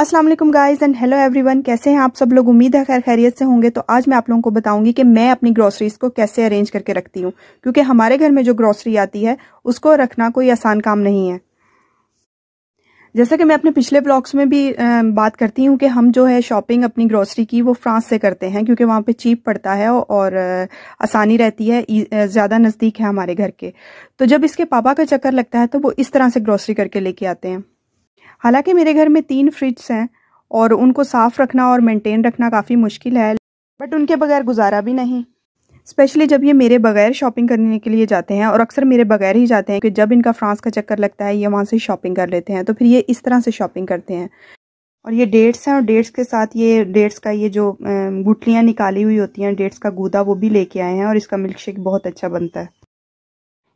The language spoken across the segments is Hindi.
Aslam guys and hello one कैसे हैं आप सब लोग उम्मीद है खैर खैरियत से होंगे तो आज मैं आप लोगों को बताऊंगी कि मैं अपनी ग्रॉसरीज को कैसे अरेंज करके रखती हूँ क्योंकि हमारे घर में जो ग्रॉसरी आती है उसको रखना कोई आसान काम नहीं है जैसा कि मैं अपने पिछले ब्लॉग्स में भी बात करती हूँ कि हम जो है शॉपिंग अपनी ग्रॉसरी की वो फ्रांस से करते हैं क्योंकि वहाँ पे चीप पड़ता है और आसानी रहती है ज़्यादा नज़दीक है हमारे घर के तो जब इसके पापा का चक्कर लगता है तो वो इस तरह से ग्रॉसरी करके लेके आते हैं हालांकि मेरे घर में तीन फ्रिज हैं और उनको साफ़ रखना और मेंटेन रखना काफ़ी मुश्किल है बट उनके बगैर गुजारा भी नहीं स्पेशली जब ये मेरे बगैर शॉपिंग करने के लिए जाते हैं और अक्सर मेरे बगैर ही जाते हैं कि जब इनका फ्रांस का चक्कर लगता है ये वहाँ से शॉपिंग कर लेते हैं तो फिर ये इस तरह से शॉपिंग करते हैं और ये डेट्स हैं और डेट्स के साथ ये डेट्स का ये जो गुटलियाँ निकाली हुई होती हैं डेट्स का गूदा वो भी लेके आए हैं और इसका मिल्क शेक बहुत अच्छा बनता है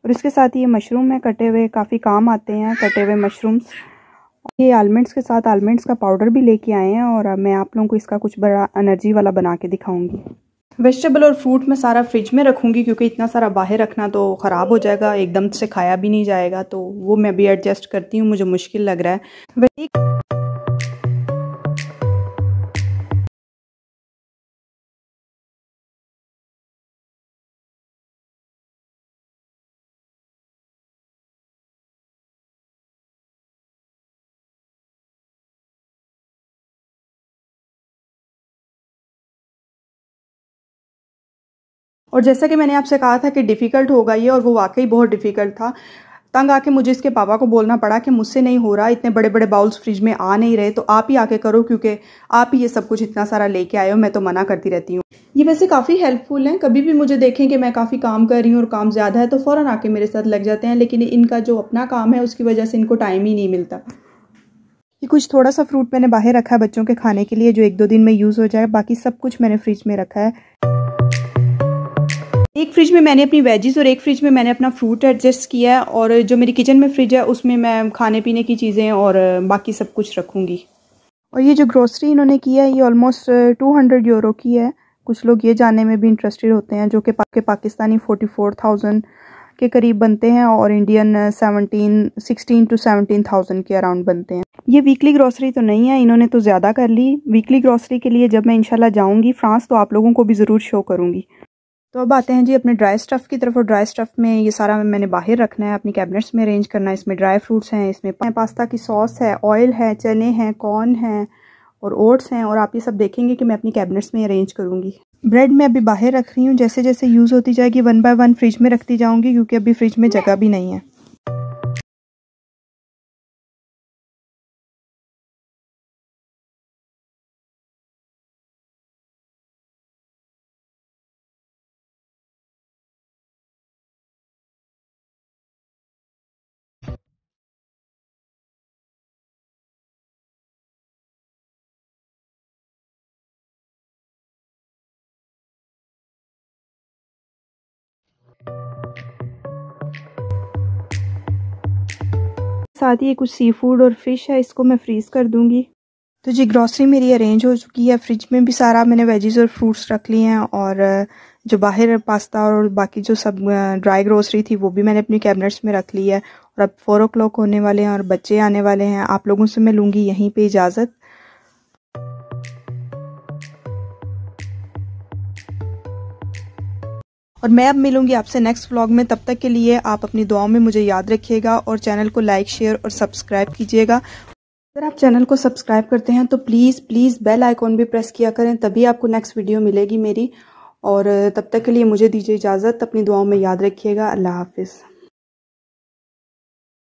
और इसके साथ ये मशरूम है कटे हुए काफ़ी काम आते हैं कटे हुए मशरूम्स ये आलमंड्स के साथ आलमंड्स का पाउडर भी लेके आए हैं और मैं आप लोगों को इसका कुछ बड़ा एनर्जी वाला बना के दिखाऊंगी वेजिटेबल और फ्रूट मैं सारा फ्रिज में रखूंगी क्योंकि इतना सारा बाहर रखना तो ख़राब हो जाएगा एकदम से खाया भी नहीं जाएगा तो वो मैं भी एडजस्ट करती हूँ मुझे मुश्किल लग रहा है और जैसा कि मैंने आपसे कहा था कि डिफ़िकल्ट होगा ये और वो वाकई बहुत डिफ़िकल्ट था तंग आके मुझे इसके पापा को बोलना पड़ा कि मुझसे नहीं हो रहा इतने बड़े बड़े बाउल्स फ्रिज में आ नहीं रहे तो आप ही आके करो क्योंकि आप ही ये सब कुछ इतना सारा लेके आए हो मैं तो मना करती रहती हूँ ये वैसे काफ़ी हेल्पफुल हैं कभी भी मुझे देखें कि मैं काफ़ी काम कर रही हूँ और काम ज़्यादा है तो फ़ौरन आके मेरे साथ लग जाते हैं लेकिन इनका जो अपना काम है उसकी वजह से इनको टाइम ही नहीं मिलता ये कुछ थोड़ा सा फ्रूट मैंने बाहर रखा है बच्चों के खाने के लिए जो एक दो दिन में यूज़ हो जाए बाकी सब कुछ मैंने फ्रिज में रखा है एक फ्रिज में मैंने अपनी वेजेस और एक फ्रिज में मैंने अपना फ्रूट एडजस्ट किया है और जो मेरी किचन में फ्रिज है उसमें मैं खाने पीने की चीज़ें और बाकी सब कुछ रखूँगी और ये जो ग्रोसरी इन्होंने किया है ये ऑलमोस्ट टू हंड्रेड यूरो की है कुछ लोग ये जानने में भी इंटरेस्टेड होते हैं जो कि पाकि पाकिस्तानी फोर्टी फोर थाउजेंड के करीब बनते हैं और Indian seventeen sixteen to seventeen thousand के अराउंड बनते हैं ये वीकली ग्रॉसरी तो नहीं है इन्होंने तो ज़्यादा कर ली वीकली ग्रॉसरी के लिए जब मैं इनशाला जाऊँगी फ्रांस तो आप लोगों को भी ज़रूर शो करूंगी तो अब आते हैं जी अपने ड्राई स्टफ़ की तरफ और ड्राई स्टफ़ में ये सारा मैंने बाहर रखना है अपनी कैबिनेट्स में अरेंज करना है इसमें ड्राई फ्रूट्स हैं इसमें पास्ता की सॉस है ऑयल है चने हैं कॉर्न हैं और ओट्स हैं और आप ये सब देखेंगे कि मैं अपनी कैबिनेट्स में अरेंज करूँगी ब्रेड मैं अभी बाहर रख रही हूँ जैसे जैसे यूज़ होती जाएगी वन बाय वन फ्रिज में रखती जाऊँगी क्योंकि अभी फ्रिज में जगह भी नहीं है साथ ही कुछ सी फूड और फिश है इसको मैं फ्रीज़ कर दूंगी तो जी ग्रॉसरी मेरी अरेंज हो चुकी है फ्रिज में भी सारा मैंने वेजेस और फ्रूट्स रख लिए हैं और जो बाहर पास्ता और बाकी जो सब ड्राई ग्रोसरी थी वो भी मैंने अपनी कैबिनेट्स में रख ली है और अब फ़ोर ओ होने वाले हैं और बच्चे आने वाले हैं आप लोगों से मैं लूँगी यहीं पे इजाज़त और मैं अब मिलूंगी आपसे नेक्स्ट व्लॉग में तब तक के लिए आप अपनी दुआओं में मुझे याद रखिएगा और चैनल को लाइक शेयर और सब्सक्राइब कीजिएगा अगर आप चैनल को सब्सक्राइब करते हैं तो प्लीज़ प्लीज़ बेल आइकॉन भी प्रेस किया करें तभी आपको नेक्स्ट वीडियो मिलेगी मेरी और तब तक के लिए मुझे दीजिए इजाज़त अपनी दुआओं में याद रखिएगा अल्लाह हाफिज़